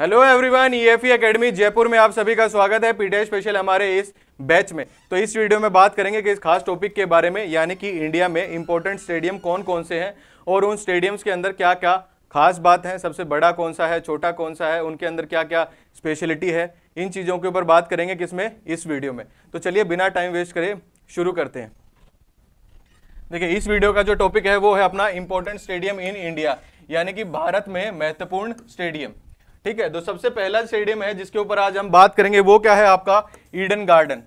hello everyone EFE academy Jaipur में आप सभी का स्वागत है पीटीआई स्पेशल हमारे इस बैच में तो इस वीडियो में बात करेंगे कि इस खास टॉपिक के बारे में यानी कि इंडिया में इंपॉर्टेंट स्टेडियम कौन कौन से हैं और उन स्टेडियम्स के अंदर क्या क्या खास बात है सबसे बड़ा कौन सा है छोटा कौन सा है उनके अंदर क्या क्या स्पेशलिटी है इन चीज़ों के ऊपर बात करेंगे किसमें इस वीडियो में तो चलिए बिना टाइम वेस्ट करें शुरू करते हैं देखिए इस वीडियो का जो टॉपिक है वो है अपना इंपॉर्टेंट स्टेडियम इन इंडिया यानी कि भारत में महत्वपूर्ण स्टेडियम ठीक है तो सबसे पहला स्टेडियम है जिसके ऊपर आज हम बात करेंगे वो क्या है आपका ईडन गार्डन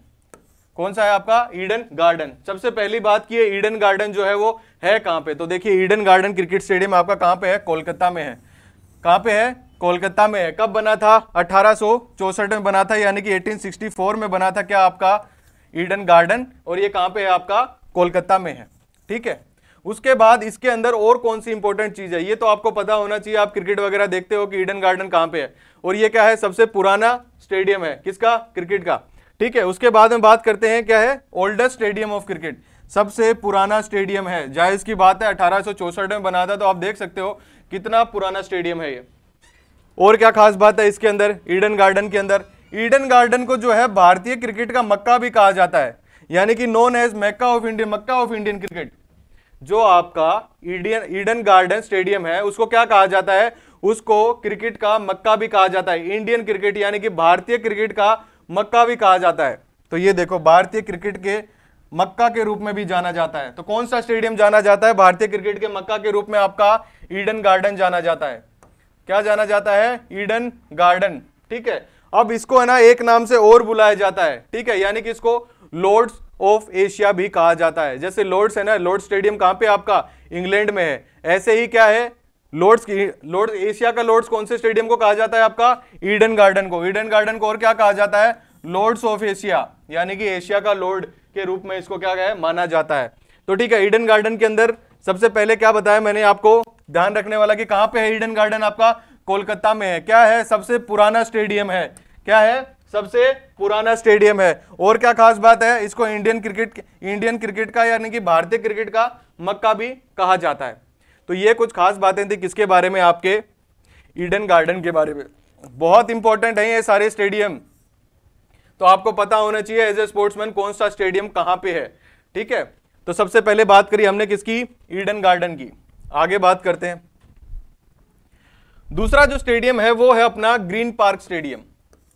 कौन सा है आपका ईडन गार्डन सबसे पहली बात की है ईडन गार्डन जो है वो है कहां पे तो देखिए ईडन गार्डन क्रिकेट स्टेडियम आपका कहां पे है कोलकाता में है कहां पे है कोलकाता में है कब बना था अठारह में बना था यानी कि 1864 में बना था क्या आपका ईडन गार्डन और ये कहां पे है आपका कोलकाता में है ठीक है उसके बाद इसके अंदर और कौन सी इंपॉर्टेंट चीज है ये तो आपको पता होना चाहिए आप क्रिकेट वगैरह देखते हो कि ईडन गार्डन कहाँ पे है और ये क्या है सबसे पुराना स्टेडियम है किसका क्रिकेट का ठीक है उसके बाद हम बात करते हैं क्या है ओल्डेस्ट स्टेडियम ऑफ क्रिकेट सबसे पुराना स्टेडियम है जायज की बात है अठारह में बना था तो आप देख सकते हो कितना पुराना स्टेडियम है ये और क्या खास बात है इसके अंदर ईडन गार्डन के अंदर ईडन गार्डन को जो है भारतीय क्रिकेट का मक्का भी कहा जाता है यानी कि known as Mecca of India Mecca of Indian cricket जो आपका ईडन ईडन गार्डन स्टेडियम है उसको क्या कहा जाता है उसको क्रिकेट का मक्का भी कहा जाता है इंडियन क्रिकेट यानी कि भारतीय क्रिकेट का मक्का भी कहा जाता है तो ये देखो भारतीय क्रिकेट के मक्का के रूप में भी जाना जाता है तो कौन सा स्टेडियम जाना जाता है भारतीय क्रिकेट के मक्का के रूप में आपका ईडन गार्डन जाना जाता है क्या जाना जाता है ईडन गार्डन ठीक है अब इसको है ना एक नाम से और बुलाया जाता है ठीक है यानी कि इसको लॉर्ड्स ऑफ एशिया भी कहा जाता है जैसे लॉर्ड्स है ना लॉर्ड स्टेडियम कहां पे आपका इंग्लैंड में है ऐसे ही क्या है लॉर्ड्स लॉर्ड एशिया का लॉर्ड्स कौन से स्टेडियम को कहा जाता है आपका ईडन गार्डन को ईडन गार्डन को और क्या कहा जाता है लॉर्ड्स ऑफ एशिया यानी कि एशिया का लॉर्ड के रूप में इसको क्या है माना जाता है तो ठीक है ईडन गार्डन के अंदर सबसे पहले क्या बताया मैंने आपको ध्यान रखने वाला कि कहाँ पे है ईडन गार्डन आपका कोलकाता में है क्या है सबसे पुराना स्टेडियम है क्या है सबसे पुराना स्टेडियम है और क्या खास बात है इसको इंडियन क्रिकेट इंडियन क्रिकेट का यानी कि भारतीय क्रिकेट का मक्का भी कहा जाता है तो ये कुछ खास बातें थी किसके बारे में आपके ईडन गार्डन के बारे में बहुत इंपॉर्टेंट है ये सारे स्टेडियम तो आपको पता होना चाहिए एज ए स्पोर्ट्समैन कौन सा स्टेडियम कहां पे है ठीक है तो सबसे पहले बात करी हमने किसकी ईडन गार्डन की आगे बात करते हैं दूसरा जो स्टेडियम है वो है अपना ग्रीन पार्क स्टेडियम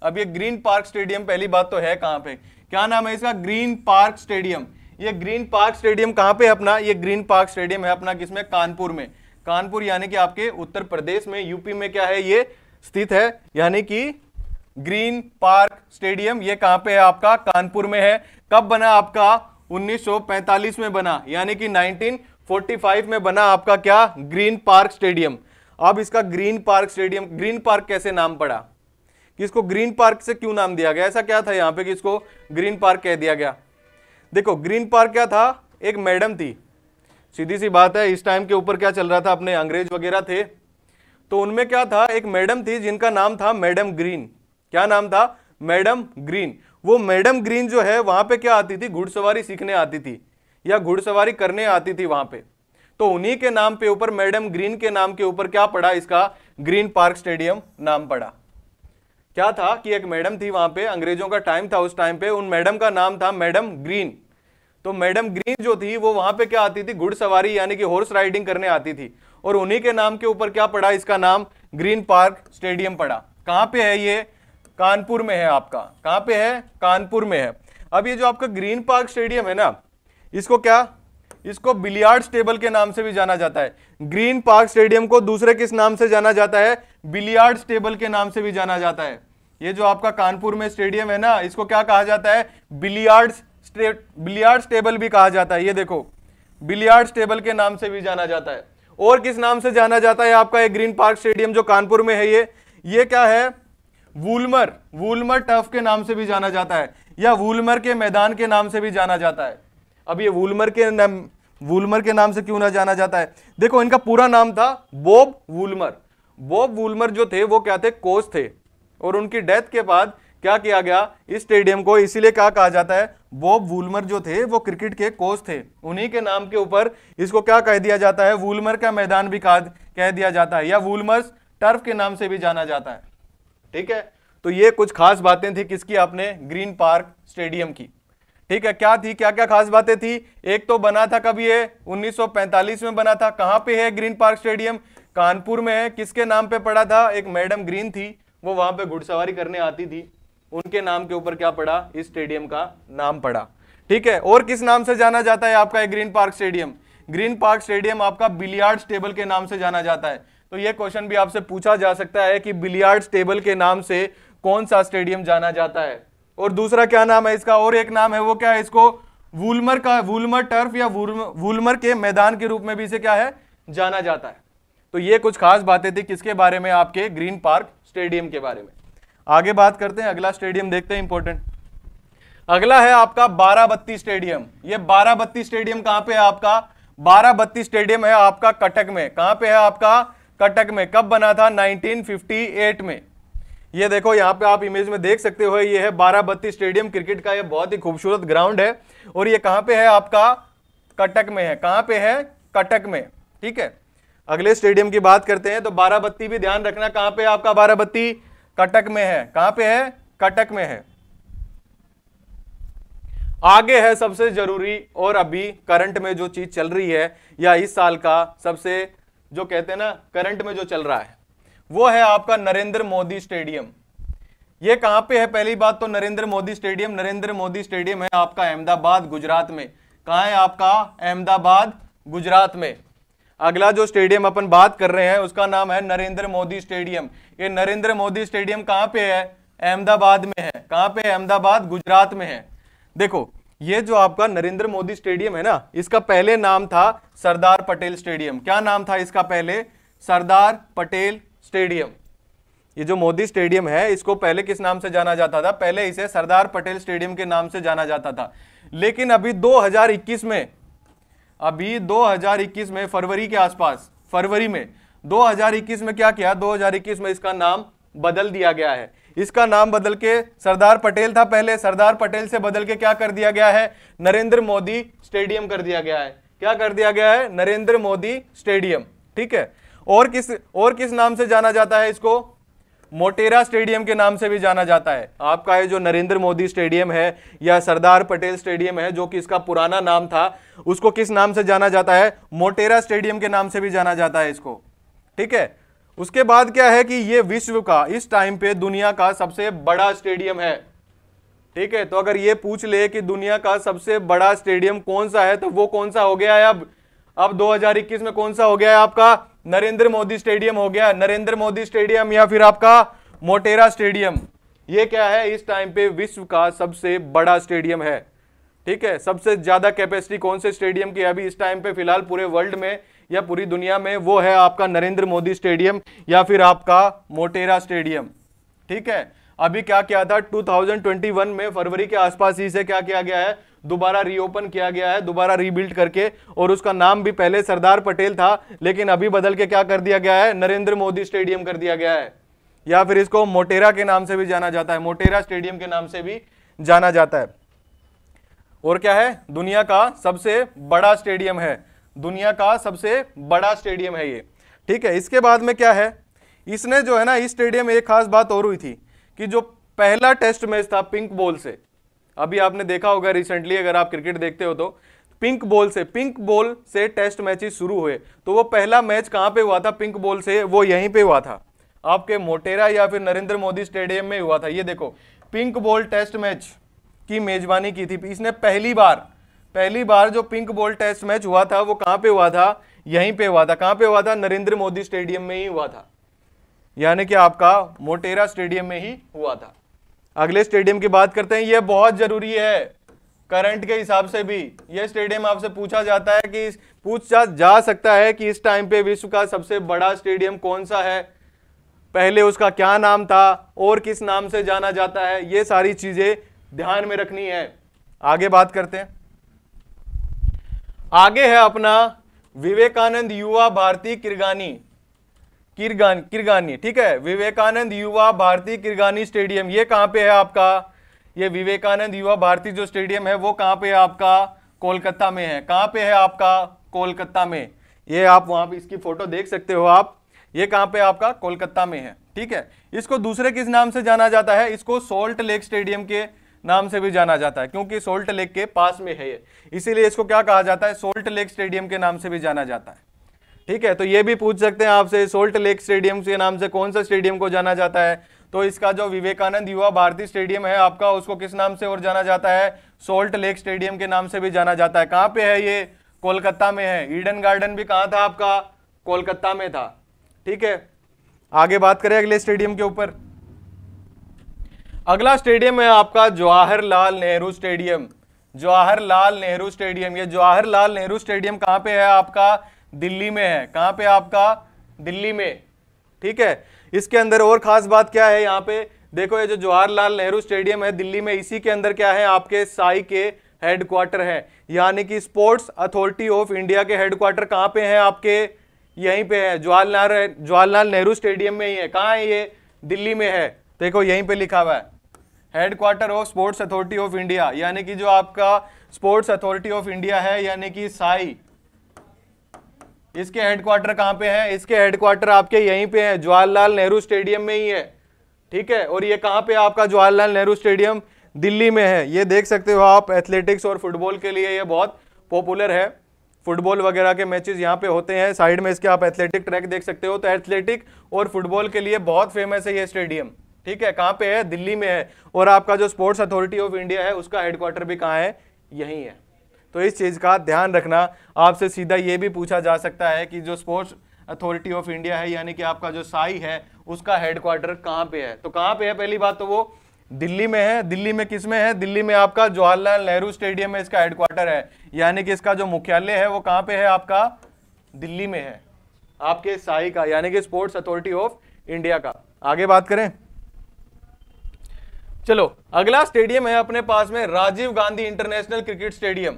अब ये ग्रीन पार्क स्टेडियम पहली बात तो है कहां पे क्या नाम है इसका ग्रीन पार्क स्टेडियम ये ग्रीन पार्क स्टेडियम कहां पे अपना ये ग्रीन पार्क स्टेडियम है अपना किसमें कानपुर में कानपुर यानी कि आपके उत्तर प्रदेश में यूपी में क्या है ये स्थित है यानी कि ग्रीन पार्क स्टेडियम ये कहां पे है आपका कानपुर में है कब बना आपका 1945 में बना यानी कि 1945 में बना आपका क्या ग्रीन पार्क स्टेडियम अब इसका Green Park stadium Green Park कैसे नाम पड़ा कि इसको ग्रीन पार्क से क्यों नाम दिया गया ऐसा क्या था यहाँ पे कि इसको ग्रीन पार्क कह दिया गया देखो ग्रीन पार्क क्या था एक मैडम थी सीधी सी बात है इस टाइम के ऊपर क्या चल रहा था अपने अंग्रेज वगैरह थे तो उनमें क्या था एक मैडम थी जिनका नाम था मैडम ग्रीन क्या नाम था मैडम ग्रीन वो मैडम ग्रीन जो है वहां पे क्या आती थी घुड़सवारी सीखने आती थी या घुड़सवारी करने आती थी वहां पे तो उन्हीं के नाम पे ऊपर मैडम ग्रीन के नाम के ऊपर क्या पड़ा इसका ग्रीन पार्क स्टेडियम नाम पड़ा क्या था कि एक मैडम थी वहां पे अंग्रेजों का टाइम था उस टाइम पे उन मैडम का नाम था मैडम ग्रीन तो मैडम ग्रीन जो थी वो वहां पे क्या आती थी घुड़सवारी यानी कि हॉर्स राइडिंग करने आती थी और उन्हीं के नाम के ऊपर क्या पड़ा इसका नाम ग्रीन पार्क स्टेडियम पड़ा कहाँ पे है ये कानपुर में है आपका कहाँ पे है कानपुर में है अब ये जो आपका ग्रीन पार्क स्टेडियम है ना इसको क्या इसको बिलियार्ड्स टेबल के नाम से भी जाना जाता है ग्रीन पार्क स्टेडियम को दूसरे किस नाम से जाना जाता है बिलियार्ड्स टेबल के नाम से भी जाना जाता है ये जो आपका कानपुर में स्टेडियम है ना इसको क्या कहा जाता है बिलियार्ड्स बिलियार्ड्स टेबल भी कहा जाता है ये देखो बिलियार्ड्स टेबल के नाम से भी जाना जाता है और किस नाम से जाना जाता है आपका एक ग्रीन पार्क स्टेडियम जो कानपुर में है ये ये क्या है वूलमर वूलमर टफ के नाम से भी जाना जाता है या वूलमर के मैदान के नाम से भी जाना जाता है अब ये वूलमर के वूलमर के नाम से क्यों ना जाना जाता है देखो इनका पूरा नाम था बोब वूलमर बोब वूलमर जो थे वो क्या थे कोच थे और उनकी डेथ के बाद क्या किया गया इस स्टेडियम को इसीलिए क्या कहा जाता है बॉब वूलमर जो थे वो क्रिकेट के कोच थे उन्हीं के नाम के ऊपर इसको क्या कह दिया जाता है वूलमर का मैदान भी कहा कह दिया जाता है या वूलमर्स टर्फ के नाम से भी जाना जाता है ठीक है तो ये कुछ खास बातें थी किसकी आपने ग्रीन पार्क स्टेडियम की ठीक है क्या थी क्या क्या खास बातें थी एक तो बना था कब ये 1945 में बना था कहाँ पे है ग्रीन पार्क स्टेडियम कानपुर में है किसके नाम पे पड़ा था एक मैडम ग्रीन थी वो वहां पे घुड़सवारी करने आती थी उनके नाम के ऊपर क्या पड़ा इस स्टेडियम का नाम पड़ा ठीक है और किस नाम से जाना जाता है आपका Green Park stadium Green Park stadium आपका बिलियार्ड टेबल के नाम से जाना जाता है तो ये क्वेश्चन भी आपसे पूछा जा सकता है कि बिलियार्ड टेबल के नाम से कौन सा स्टेडियम जाना जाता है और दूसरा क्या नाम है इसका और एक नाम है वो क्या है इसको वूलमर का वूलमर टर्फ या वूलमर के मैदान के रूप में भी इसे क्या है जाना जाता है तो ये कुछ खास बातें थी किसके बारे में आपके ग्रीन पार्क स्टेडियम के बारे में आगे बात करते हैं अगला स्टेडियम देखते हैं इंपॉर्टेंट अगला है आपका बाराबत्ती स्टेडियम ये बाराबत्ती स्टेडियम कहां पे है आपका बाराबत्ती स्टेडियम है आपका कटक में कहां पे है आपका कटक में कब बना था 1958 में ये देखो यहाँ पे आप इमेज में देख सकते हो ये है बाराबत्ती स्टेडियम क्रिकेट का ये बहुत ही खूबसूरत ग्राउंड है और ये कहाँ पे है आपका कटक में है कहाँ पे है कटक में ठीक है अगले स्टेडियम की बात करते हैं तो बाराबत्ती भी ध्यान रखना कहाँ पे आपका बाराबत्ती कटक में है कहाँ पे है कटक में है आगे है सबसे जरूरी और अभी करंट में जो चीज चल रही है या इस साल का सबसे जो कहते हैं ना करंट में जो चल रहा है वो है आपका नरेंद्र मोदी स्टेडियम ये कहां पे है पहली बात तो नरेंद्र मोदी स्टेडियम नरेंद्र मोदी स्टेडियम है आपका अहमदाबाद गुजरात में कहा है आपका अहमदाबाद गुजरात में अगला जो स्टेडियम अपन बात कर रहे हैं उसका नाम है नरेंद्र मोदी स्टेडियम ये नरेंद्र मोदी स्टेडियम कहां पे है अहमदाबाद में है कहां पे अहमदाबाद गुजरात में है देखो ये जो आपका नरेंद्र मोदी स्टेडियम है ना इसका पहले नाम था सरदार पटेल स्टेडियम क्या नाम था इसका पहले सरदार पटेल स्टेडियम ये जो मोदी स्टेडियम है इसको पहले किस नाम से जाना जाता था पहले इसे सरदार पटेल स्टेडियम के नाम से जाना जाता था लेकिन अभी 2021 में अभी 2021 में फरवरी के आसपास फरवरी में 2021 में क्या किया 2021 में इसका नाम बदल दिया गया है इसका नाम बदल के सरदार पटेल था पहले सरदार पटेल से बदल के क्या कर दिया गया है नरेंद्र मोदी स्टेडियम कर दिया गया है क्या कर दिया गया है नरेंद्र मोदी स्टेडियम ठीक है और किस और किस नाम से जाना जाता है इसको मोटेरा स्टेडियम के नाम से भी जाना जाता है आपका ये जो नरेंद्र मोदी स्टेडियम है या सरदार पटेल स्टेडियम है जो कि इसका पुराना नाम था उसको किस नाम से जाना जाता है मोटेरा स्टेडियम के नाम से भी जाना जाता है इसको ठीक है उसके बाद क्या है कि ये विश्व का इस टाइम पे दुनिया का सबसे बड़ा स्टेडियम है ठीक है तो अगर ये पूछ ले कि दुनिया का सबसे बड़ा स्टेडियम कौन सा है तो वो कौन सा हो गया है अब अब 2021 में कौन सा हो गया है आपका नरेंद्र मोदी स्टेडियम हो गया नरेंद्र मोदी स्टेडियम या फिर आपका मोटेरा स्टेडियम ये क्या है इस टाइम पे विश्व का सबसे बड़ा स्टेडियम है ठीक है सबसे ज्यादा कैपेसिटी कौन से स्टेडियम की अभी इस टाइम पे फिलहाल पूरे वर्ल्ड में या पूरी दुनिया में वो है आपका नरेंद्र मोदी स्टेडियम या फिर आपका मोटेरा स्टेडियम ठीक है अभी क्या किया था 2021 में फरवरी के आसपास ही से क्या किया गया है दोबारा रीओपन किया गया है दोबारा रीबिल्ड करके और उसका नाम भी पहले सरदार पटेल था लेकिन अभी बदल के क्या कर दिया गया है नरेंद्र मोदी स्टेडियम कर दिया गया है या फिर इसको मोटेरा के नाम से भी जाना जाता है मोटेरा स्टेडियम के नाम से भी जाना जाता है और क्या है दुनिया का सबसे बड़ा स्टेडियम है दुनिया का सबसे बड़ा स्टेडियम है ये ठीक है इसके बाद में क्या है इसने जो है ना इस स्टेडियम में एक खास बात और हुई थी कि जो पहला टेस्ट मैच था पिंक बॉल से अभी आपने देखा होगा रिसेंटली अगर आप क्रिकेट देखते हो तो पिंक बॉल से पिंक बॉल से टेस्ट मैचेस शुरू हुए तो वो पहला मैच कहाँ पे हुआ था पिंक बॉल से वो यहीं पे हुआ था आपके मोटेरा या फिर नरेंद्र मोदी स्टेडियम में हुआ था ये देखो पिंक बॉल टेस्ट मैच की मेजबानी की थी इसने पहली बार पहली बार जो पिंक बॉल टेस्ट मैच हुआ था वो कहाँ पे हुआ था यहीं पे हुआ था कहाँ पे हुआ था नरेंद्र मोदी स्टेडियम में ही हुआ था यानी कि आपका मोटेरा स्टेडियम में ही हुआ था अगले स्टेडियम की बात करते हैं यह बहुत जरूरी है करंट के हिसाब से भी यह स्टेडियम आपसे पूछा जाता है कि पूछा जा सकता है कि इस टाइम पे विश्व का सबसे बड़ा स्टेडियम कौन सा है पहले उसका क्या नाम था और किस नाम से जाना जाता है ये सारी चीजें ध्यान में रखनी है आगे बात करते हैं आगे है अपना विवेकानंद युवा भारती किरगानी किरगान किरगानी ठीक है विवेकानंद युवा भारती किरगानी स्टेडियम ये कहाँ पे है आपका ये विवेकानंद युवा भारती जो स्टेडियम है वो कहाँ पे है आपका कोलकाता में है कहाँ पे है आपका कोलकाता में ये आप वहाँ पे इसकी फोटो देख सकते हो आप ये कहाँ पे आपका कोलकाता में है ठीक है इसको दूसरे किस नाम से जाना जाता है इसको सोल्ट लेक स्टेडियम के नाम से भी जाना जाता है क्योंकि सोल्ट लेक के पास में है ये इसीलिए इसको क्या कहा जाता है सोल्ट लेक स्टेडियम के नाम से भी जाना जाता है ठीक है तो ये भी पूछ सकते हैं आपसे सोल्ट लेक स्टेडियम के नाम से कौन सा स्टेडियम को जाना जाता है तो इसका जो विवेकानंद युवा भारती स्टेडियम है आपका उसको किस नाम से और जाना जाता है सोल्ट लेक स्टेडियम के नाम से भी जाना जाता है कहाँ पे है ये कोलकाता में है ईडन गार्डन भी कहाँ था आपका कोलकाता में था ठीक है आगे बात करें अगले स्टेडियम के ऊपर अगला स्टेडियम है आपका जवाहरलाल नेहरू स्टेडियम जवाहरलाल नेहरू स्टेडियम ये जवाहरलाल नेहरू स्टेडियम कहाँ पे है आपका दिल्ली में है कहाँ पे आपका दिल्ली में ठीक है इसके अंदर और खास बात क्या है यहाँ पे देखो ये जो जवाहरलाल नेहरू स्टेडियम है दिल्ली में इसी के अंदर क्या है आपके साई के हेडक्वार्टर है यानी कि स्पोर्ट्स अथॉरिटी ऑफ इंडिया के हेडक्वार्टर कहाँ पे हैं आपके यहीं पे है जवाहरलाल जवाहरलाल नेहरू स्टेडियम में ही है कहाँ है ये दिल्ली में है देखो यहीं पे लिखा हुआ है headquarter of Sports Authority of India यानी कि जो आपका स्पोर्ट्स अथॉरिटी ऑफ इंडिया है यानी कि साई इसके हेडक्वार्टर कहाँ पे हैं इसके हेडक्वार्टर आपके यहीं पे हैं जवाहरलाल नेहरू स्टेडियम में ही है ठीक है और ये कहाँ पे आपका जवाहरलाल नेहरू स्टेडियम दिल्ली में है ये देख सकते हो आप एथलेटिक्स और फुटबॉल के लिए ये बहुत पॉपुलर है फुटबॉल वगैरह के मैचेस यहाँ पे होते हैं साइड में इसके आप एथलेटिक ट्रैक देख सकते हो तो एथलेटिक और फुटबॉल के लिए बहुत फेमस है ये स्टेडियम ठीक है कहाँ पे है दिल्ली में है और आपका जो स्पोर्ट्स अथॉरिटी ऑफ इंडिया है उसका हेडक्वार्टर भी कहाँ है यहीं है तो इस चीज़ का ध्यान रखना आपसे सीधा ये भी पूछा जा सकता है कि जो स्पोर्ट्स अथॉरिटी ऑफ इंडिया है यानी कि आपका जो साई है उसका हेडक्वार्टर कहाँ पे है तो कहाँ पे है पहली बात तो वो दिल्ली में है दिल्ली में किस में है दिल्ली में आपका जवाहरलाल नेहरू स्टेडियम में इसका हेडक्वार्टर है यानी कि इसका जो मुख्यालय है वो कहाँ पे है आपका दिल्ली में है आपके साई का यानी कि स्पोर्ट्स अथॉरिटी ऑफ इंडिया का आगे बात करें चलो अगला स्टेडियम है अपने पास में Rajiv Gandhi international cricket stadium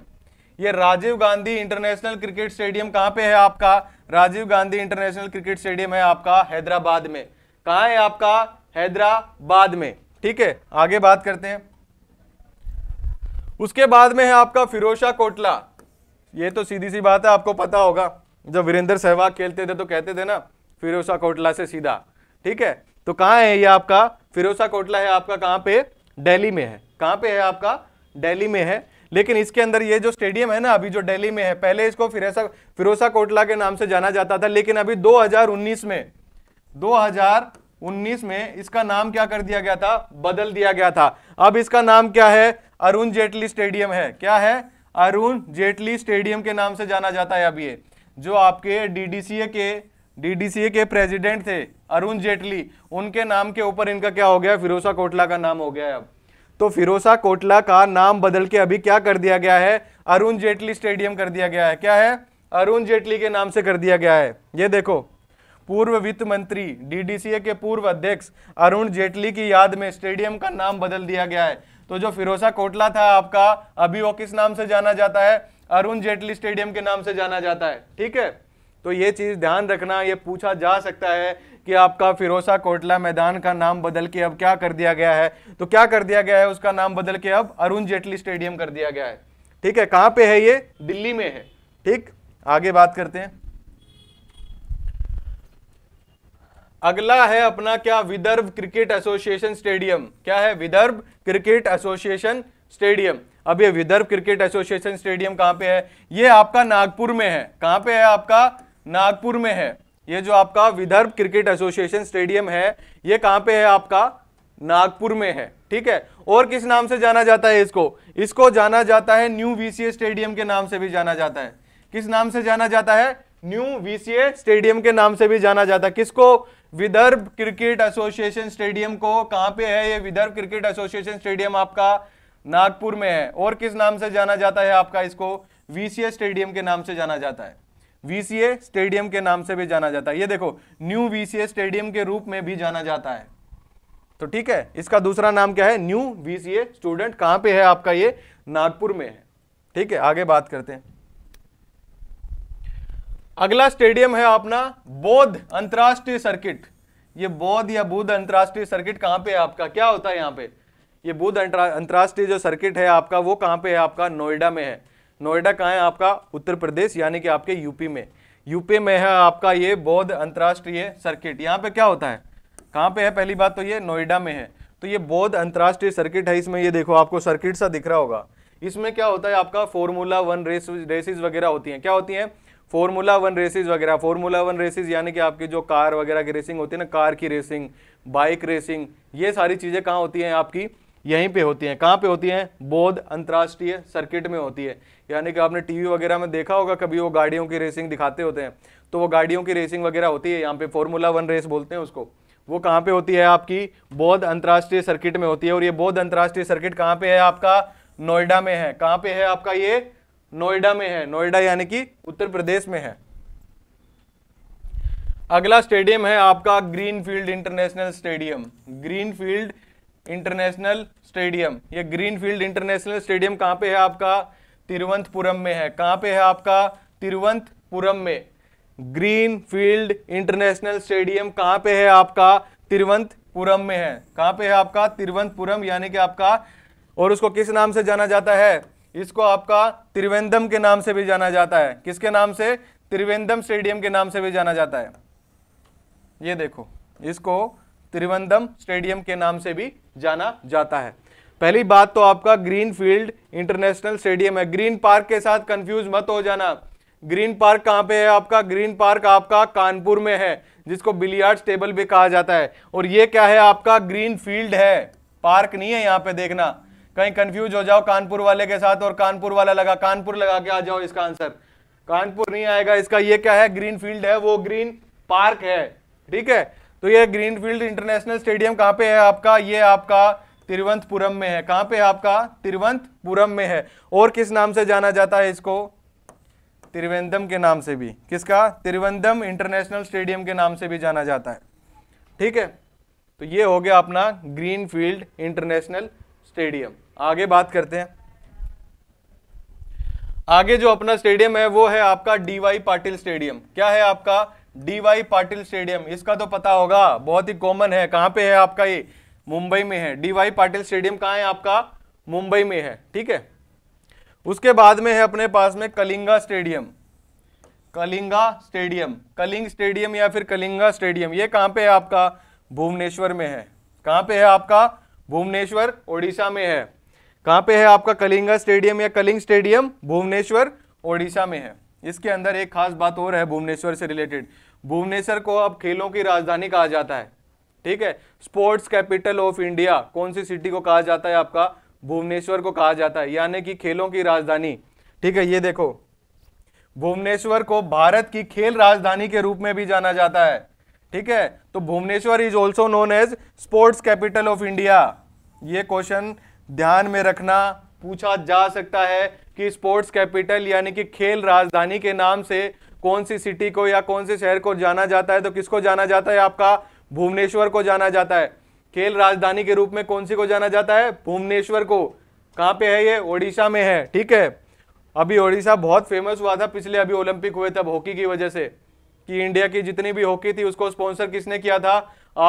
ये Rajiv Gandhi international cricket stadium कहाँ पे है आपका Rajiv Gandhi international cricket stadium है आपका हैदराबाद में कहा है आपका हैदराबाद में ठीक है आगे बात करते हैं उसके बाद में है आपका फिरोशा कोटला ये तो सीधी सी बात है आपको पता होगा जब वीरेंद्र सहवाग खेलते थे तो कहते थे ना फिरोशा कोटला से सीधा ठीक है तो कहाँ है ये आपका फिरोशा कोटला है आपका कहाँ पे दिल्ली में है कहाँ पे है आपका दिल्ली में है लेकिन इसके अंदर ये जो स्टेडियम है ना अभी जो दिल्ली में है पहले इसको फिरोसा फिरोसा कोटला के नाम से जाना जाता था लेकिन अभी 2019 में 2019 में इसका नाम क्या कर दिया गया था बदल दिया गया था अब इसका नाम क्या है अरुण जेटली स्टेडियम है क्या है अरुण जेटली स्टेडियम के नाम से जाना जाता है अभी ये जो आपके डी के डीडीसीए के प्रेसिडेंट थे अरुण जेटली उनके नाम के ऊपर इनका क्या हो गया फिरोसा कोटला का नाम हो गया है अब तो फिरोसा कोटला का नाम बदल के अभी क्या कर दिया गया है अरुण जेटली स्टेडियम कर दिया गया है क्या है अरुण जेटली के नाम से कर दिया गया है ये देखो पूर्व वित्त मंत्री डीडीसीए के पूर्व अध्यक्ष अरुण जेटली की याद में स्टेडियम का नाम बदल दिया गया है तो जो फिरोसा कोटला था आपका अभी वो किस नाम से जाना जाता है अरुण जेटली स्टेडियम के नाम से जाना जाता है ठीक है तो ये चीज ध्यान रखना ये पूछा जा सकता है कि आपका फिरोसा कोटला मैदान का नाम बदल के अब क्या कर दिया गया है तो क्या कर दिया गया है उसका नाम बदल के अब अरुण जेटली स्टेडियम कर दिया गया है ठीक है कहां पे है ये दिल्ली में है ठीक आगे बात करते हैं अगला है अपना क्या विदर्भ क्रिकेट एसोसिएशन स्टेडियम क्या है विदर्भ क्रिकेट एसोसिएशन स्टेडियम अब ये विदर्भ क्रिकेट एसोसिएशन स्टेडियम कहां पे है ये आपका नागपुर में है कहां पे है आपका नागपुर में है ये जो आपका विदर्भ क्रिकेट एसोसिएशन स्टेडियम है ये कहां पे है आपका नागपुर में है ठीक है और किस नाम से जाना जाता है इसको इसको जाना जाता है न्यू वीसीए स्टेडियम के नाम से भी जाना जाता है किस नाम से जाना जाता है न्यू वीसीए स्टेडियम के नाम से भी जाना जाता है किसको विदर्भ क्रिकेट एसोसिएशन स्टेडियम को कहां पे है ये विदर्भ क्रिकेट एसोसिएशन स्टेडियम आपका नागपुर में है और किस नाम से जाना जाता है आपका इसको वीसीए स्टेडियम के नाम से जाना जाता है वीसीए स्टेडियम के नाम से भी जाना जाता है ये देखो न्यू वीसीए स्टेडियम के रूप में भी जाना जाता है तो ठीक है इसका दूसरा नाम क्या है न्यू वीसीए स्टूडेंट कहां पे है आपका ये नागपुर में है ठीक है आगे बात करते हैं अगला स्टेडियम है अपना बौद्ध अंतर्राष्ट्रीय सर्किट ये बौद्ध या बुद्ध अंतर्राष्ट्रीय सर्किट कहां पे है आपका क्या होता है यहां पे ये बुद्ध अंतर्राष्ट्रीय जो सर्किट है आपका वो कहां पे है आपका नोएडा में है नोएडा कहाँ है आपका उत्तर प्रदेश यानी कि आपके यूपी में यूपी में है आपका ये बौद्ध अंतर्राष्ट्रीय सर्किट यहाँ पे क्या होता है कहाँ पे है पहली बात तो ये नोएडा में है तो ये बौद्ध अंतर्राष्ट्रीय सर्किट है इसमें ये देखो आपको सर्किट सा दिख रहा होगा इसमें क्या होता है आपका फॉर्मूला वन रेस रेसिस वगैरह होती हैं क्या होती हैं फॉर्मूला वन रेसिस वगैरह फॉर्मूला वन रेसिस यानी कि आपकी जो कार वगैरह की रेसिंग होती है ना कार की रेसिंग बाइक रेसिंग ये सारी चीज़ें कहाँ होती हैं आपकी यहीं पे होती हैं कहाँ पे होती हैं बोध अंतर्राष्ट्रीय सर्किट में होती है यानी कि आपने टीवी वगैरह में देखा होगा कभी वो गाड़ियों की रेसिंग दिखाते होते हैं तो वो गाड़ियों की रेसिंग वगैरह होती है यहाँ पे फॉर्मूला वन रेस बोलते हैं उसको वो कहाँ पे होती है आपकी बौद्ध अंतर्राष्ट्रीय सर्किट में होती है और ये बौद्ध अंतर्राष्ट्रीय सर्किट कहाँ पे है आपका नोएडा में है कहाँ पे है आपका ये नोएडा में है नोएडा यानी कि उत्तर प्रदेश में है अगला स्टेडियम है आपका Greenfield international stadium Greenfield international stadium ये फील्ड इंटरनेशनल स्टेडियम कहाँ पे है आपका तिरुवंतपुरम में है कहाँ पे है आपका तिरुवंतपुरम में ग्रीन फील्ड इंटरनेशनल स्टेडियम कहाँ पे है आपका तिरुवंतपुरम में है कहाँ पे है आपका तिरुवंतपुरम यानी कि आपका और उसको किस नाम से जाना जाता है इसको आपका त्रिवेंद्रम के नाम से भी जाना जाता है किसके नाम से त्रिवेंद्रम स्टेडियम के नाम से भी जाना जाता है ये देखो इसको त्रिवंदम स्टेडियम के नाम से भी जाना जाता है पहली बात तो आपका ग्रीन फील्ड इंटरनेशनल स्टेडियम है ग्रीन पार्क के साथ कंफ्यूज मत हो जाना ग्रीन पार्क कहाँ पे है आपका ग्रीन पार्क आपका कानपुर में है जिसको बिलियार्ड टेबल भी कहा जाता है और ये क्या है आपका ग्रीन फील्ड है पार्क नहीं है यहाँ पे देखना कहीं कंफ्यूज हो जाओ कानपुर वाले के साथ और कानपुर वाला लगा कानपुर लगा के आ जाओ इसका आंसर कानपुर नहीं आएगा इसका ये क्या है ग्रीन फील्ड है वो ग्रीन पार्क है ठीक है तो ये फील्ड इंटरनेशनल स्टेडियम कहाँ पे है आपका ये आपका तिरुवंतपुरम में है कहाँ पे है आपका तिरुवंतपुरम में है और किस नाम से जाना जाता है इसको त्रिवेंद्रम के नाम से भी किसका त्रिवेंद्रम इंटरनेशनल स्टेडियम के नाम से भी जाना जाता है ठीक है तो ये हो गया अपना ग्रीन फील्ड इंटरनेशनल स्टेडियम आगे बात करते हैं आगे जो अपना स्टेडियम है वो है आपका डीवाई पाटिल स्टेडियम क्या है आपका डीवाई पाटिल स्टेडियम इसका तो पता होगा बहुत ही कॉमन है कहां पे है आपका ये मुंबई में है डीवाई पाटिल स्टेडियम कहां है आपका मुंबई में है ठीक है उसके बाद में है अपने पास में Kalinga stadium Kalinga stadium Kalinga stadium या फिर कलिंगा स्टेडियम ये कहां पे है आपका भुवनेश्वर में है कहां पे है आपका भुवनेश्वर ओडिशा में है कहां पे है आपका कलिंगा स्टेडियम या कलिंग स्टेडियम भुवनेश्वर ओडिशा में है इसके अंदर एक खास बात और है भुवनेश्वर से रिलेटेड भुवनेश्वर को अब खेलों की राजधानी कहा जाता है ठीक है स्पोर्ट्स कैपिटल ऑफ इंडिया कौन सी सिटी को कहा जाता है आपका भुवनेश्वर को कहा जाता है यानी कि खेलों की राजधानी ठीक है ये देखो भुवनेश्वर को भारत की खेल राजधानी के रूप में भी जाना जाता है ठीक है तो Bhubaneswar is also known as sports capital of India ये क्वेश्चन ध्यान में रखना पूछा जा सकता है कि स्पोर्ट्स कैपिटल यानी कि खेल राजधानी के नाम से कौन सी सिटी को या कौन से शहर को जाना जाता है तो किसको जाना जाता है आपका भुवनेश्वर को जाना जाता है खेल राजधानी के रूप में कौन सी को जाना जाता है भुवनेश्वर को कहाँ पे है ये ओडिशा में है ठीक है अभी ओडिशा बहुत फेमस हुआ था पिछले अभी ओलंपिक हुए तब हॉकी की वजह से कि इंडिया की जितनी भी हॉकी थी उसको स्पॉन्सर किसने किया था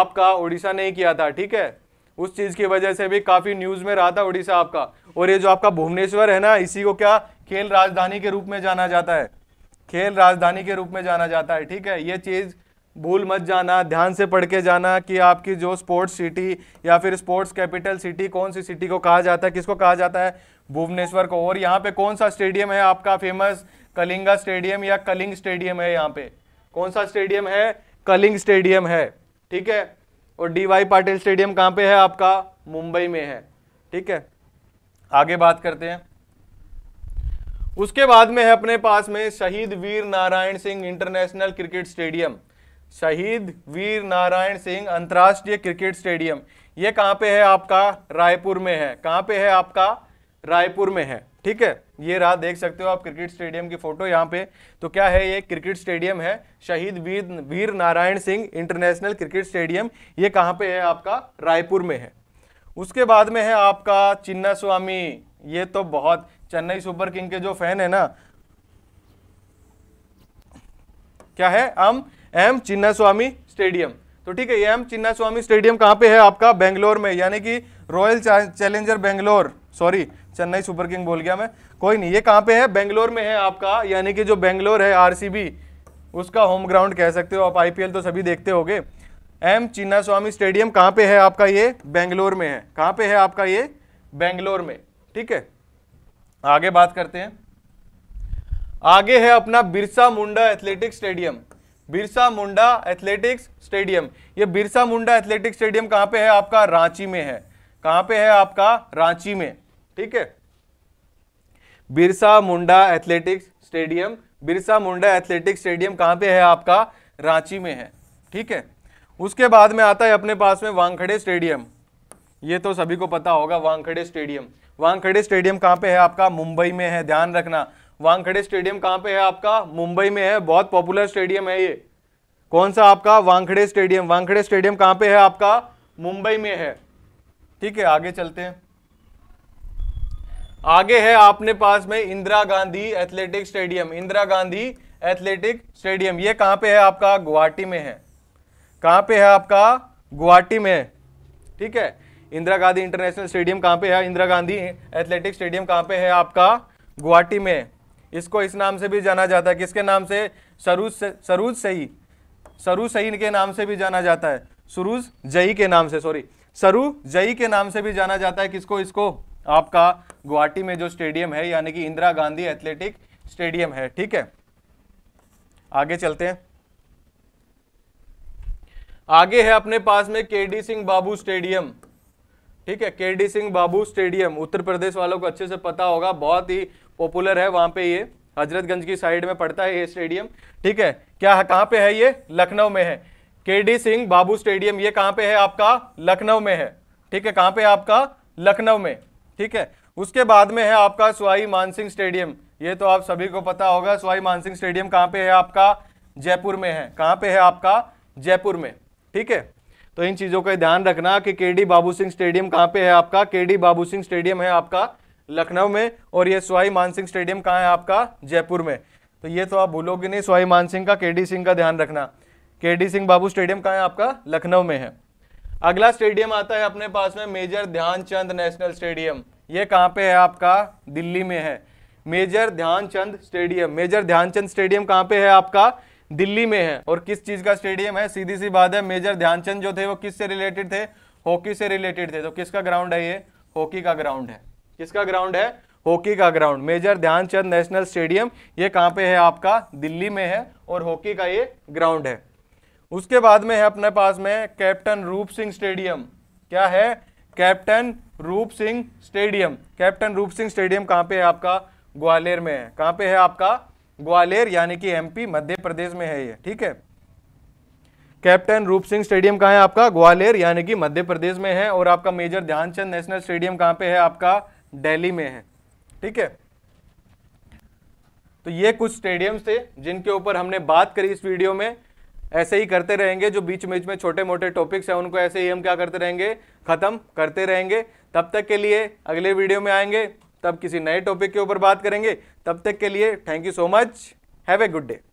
आपका ओडिशा ने ही किया था ठीक है उस चीज की वजह से भी काफी न्यूज में रहा था उड़ीसा आपका और ये जो आपका भुवनेश्वर है ना इसी को क्या खेल राजधानी के रूप में जाना जाता है खेल राजधानी के रूप में जाना जाता है ठीक है ये चीज़ भूल मत जाना ध्यान से पढ़ के जाना कि आपकी जो स्पोर्ट्स सिटी या फिर स्पोर्ट्स कैपिटल सिटी कौन सी सिटी को कहा जाता है किसको कहा जाता है भुवनेश्वर को और यहाँ पे कौन सा स्टेडियम है आपका फेमस कलिंगा स्टेडियम या कलिंग स्टेडियम है यहाँ पे कौन सा स्टेडियम है कलिंग स्टेडियम है ठीक है और डी वाई पाटिल स्टेडियम कहाँ पे है आपका मुंबई में है ठीक है आगे बात करते हैं उसके बाद में है अपने पास में Shaheed Veer Narayan Singh international cricket stadium Shaheed Veer Narayan Singh अंतर्राष्ट्रीय क्रिकेट स्टेडियम ये कहाँ पे है आपका रायपुर में है कहाँ पे है आपका रायपुर में है ठीक है ये रहा देख सकते हो आप क्रिकेट स्टेडियम की फोटो यहाँ पे तो क्या है ये क्रिकेट स्टेडियम है Shaheed Veer Veer Narayan Singh international cricket stadium ये कहाँ पे है आपका रायपुर में है उसके बाद में है आपका चिन्ना स्वामी ये तो बहुत चेन्नई सुपर किंग के जो फैन है ना क्या है M M Chinnaswamy stadium तो ठीक है ये एम चिन्ना स्वामी स्टेडियम कहाँ पे है आपका बेंगलोर में यानी कि Royal Challenger Bangalore sorry Chennai Super King बोल गया मैं कोई नहीं ये कहाँ पे है बेंगलोर में है आपका यानी कि जो बेंगलोर है आरसीबी उसका होम ग्राउंड कह सकते हो आप आईपीएल तो सभी देखते होगे एम चिन्ना स्वामी स्टेडियम कहाँ पे है आपका ये बेंगलोर में है कहाँ पे है आपका ये बेंगलोर में ठीक है आगे बात करते हैं आगे है अपना Birsa Munda athletics stadium Birsa Munda athletics stadium ये बिरसा मुंडा एथलेटिक्स स्टेडियम कहाँ पे है आपका रांची में है कहाँ पे है आपका रांची में ठीक है Birsa Munda athletics stadium Birsa Munda athletics stadium कहां पे है आपका रांची में है ठीक है उसके बाद में आता है अपने पास में वांगखड़े स्टेडियम ये तो सभी को पता होगा वांगखड़े स्टेडियम वांगखड़े स्टेडियम कहां पे है आपका मुंबई में है ध्यान रखना वांगखड़े स्टेडियम कहां पे है आपका मुंबई में है बहुत पॉपुलर स्टेडियम है ये कौन सा आपका वांगखड़े स्टेडियम वांगखड़े स्टेडियम कहां पे है आपका मुंबई में है ठीक है आगे चलते हैं आगे है आपने पास में Indira Gandhi athletic stadium Indira Gandhi athletic stadium ये कहाँ पे है आपका गुवाहाटी में है कहाँ पे है आपका गुवाहाटी में ठीक है इंदिरा गांधी इंटरनेशनल स्टेडियम कहाँ पे है इंदिरा गांधी एथलेटिक स्टेडियम कहाँ पे है आपका गुवाहाटी में इसको इस नाम से भी जाना जाता है किसके नाम से सरूज सरूज सही सरू सही के नाम से भी जाना जाता है सुरूज जई के नाम से सॉरी सरू जई के नाम से भी जाना जाता है किसको इसको आपका गुवाहाटी में जो स्टेडियम है यानी कि इंदिरा गांधी एथलेटिक स्टेडियम है ठीक है आगे चलते हैं आगे है अपने पास में के डी सिंह बाबू स्टेडियम ठीक है के डी सिंह बाबू स्टेडियम उत्तर प्रदेश वालों को अच्छे से पता होगा बहुत ही पॉपुलर है वहां पे ये हजरतगंज की साइड में पड़ता है ये स्टेडियम ठीक है क्या कहां पे है ये लखनऊ में है के डी सिंह बाबू स्टेडियम ये कहां पे है आपका लखनऊ में है ठीक है कहां पे है आपका लखनऊ में ठीक है उसके बाद में है आपका स्वाई मानसिंह स्टेडियम ये तो आप सभी को पता होगा स्वाई मानसिंह स्टेडियम कहाँ पे है आपका जयपुर में है कहाँ पे है आपका जयपुर में ठीक है तो इन चीज़ों का ध्यान रखना कि के डी बाबू सिंह स्टेडियम कहाँ पे है आपका के डी बाबू सिंह स्टेडियम है आपका लखनऊ में और ये स्वाई मानसिंह स्टेडियम कहाँ है आपका जयपुर में तो ये तो आप भूलोगे नहीं स्वाई मानसिंह का के डी सिंह का ध्यान रखना के डी सिंह बाबू स्टेडियम कहाँ है आपका लखनऊ में है अगला स्टेडियम आता है अपने पास में मेजर ध्यानचंद नेशनल स्टेडियम ये कहाँ पे है आपका दिल्ली में है Major Dhyanchand stadium Major Dhyanchand stadium कहाँ पे है आपका दिल्ली में है और किस चीज़ का स्टेडियम है सीधी सी बात है मेजर ध्यानचंद जो थे वो किस से रिलेटेड थे हॉकी से रिलेटेड थे तो किसका ग्राउंड है ये हॉकी का ग्राउंड है किसका ग्राउंड है हॉकी का ground Major Dhyanchand national stadium ये कहाँ पे है आपका दिल्ली में है और हॉकी का ये ग्राउंड है उसके बाद में है अपने पास में कैप्टन रूप सिंह स्टेडियम क्या है कैप्टन रूप सिंह स्टेडियम कैप्टन रूप सिंह स्टेडियम कहाँ पे है आपका ग्वालियर में है कहाँ पे है आपका ग्वालियर यानी कि एमपी मध्य प्रदेश में है ये ठीक है कैप्टन रूप सिंह स्टेडियम कहाँ है आपका ग्वालियर यानी कि मध्य प्रदेश में है और आपका मेजर ध्यानचंद नेशनल स्टेडियम कहाँ पे है आपका दिल्ली में है ठीक है तो ये कुछ स्टेडियम्स थे जिनके ऊपर हमने बात करी इस वीडियो में ऐसे ही करते रहेंगे जो बीच बीच में छोटे मोटे टॉपिक्स हैं उनको ऐसे ही हम क्या करते रहेंगे ख़त्म करते रहेंगे तब तक के लिए अगले वीडियो में आएंगे तब किसी नए टॉपिक के ऊपर बात करेंगे तब तक के लिए thank you so much have a good day